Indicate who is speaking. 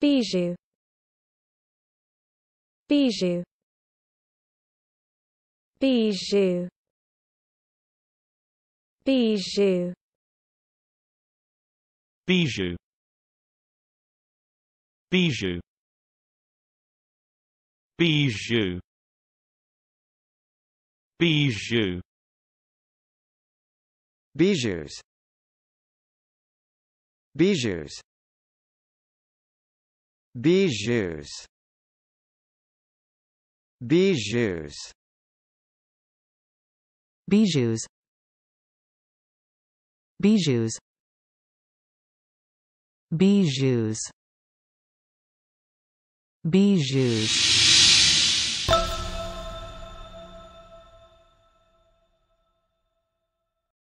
Speaker 1: Bijou Bijou Bijou Bijou Bijou Bijou Bijou Bijou Bijous Bijous Bijous Bijous Bijous Bijous Bijous
Speaker 2: Bijous